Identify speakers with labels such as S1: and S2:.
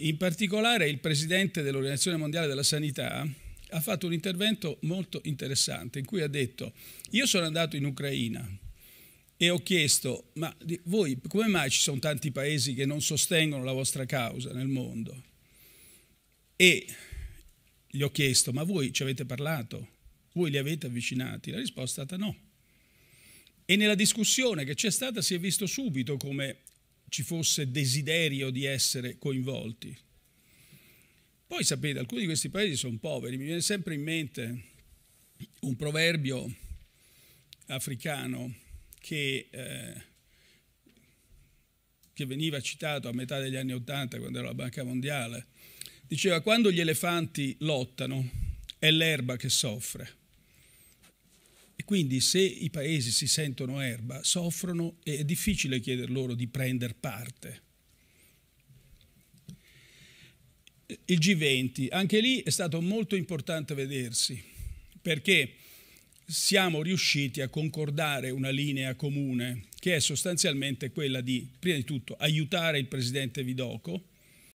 S1: In particolare il presidente dell'Organizzazione Mondiale della Sanità ha fatto un intervento molto interessante in cui ha detto io sono andato in Ucraina e ho chiesto ma voi come mai ci sono tanti paesi che non sostengono la vostra causa nel mondo? E gli ho chiesto ma voi ci avete parlato? Voi li avete avvicinati? La risposta è stata no. E nella discussione che c'è stata si è visto subito come ci fosse desiderio di essere coinvolti. Poi sapete, alcuni di questi paesi sono poveri, mi viene sempre in mente un proverbio africano che, eh, che veniva citato a metà degli anni Ottanta, quando ero alla Banca Mondiale, diceva quando gli elefanti lottano è l'erba che soffre quindi se i paesi si sentono erba, soffrono e è difficile chieder loro di prendere parte. Il G20, anche lì è stato molto importante vedersi, perché siamo riusciti a concordare una linea comune che è sostanzialmente quella di, prima di tutto, aiutare il presidente Vidoco,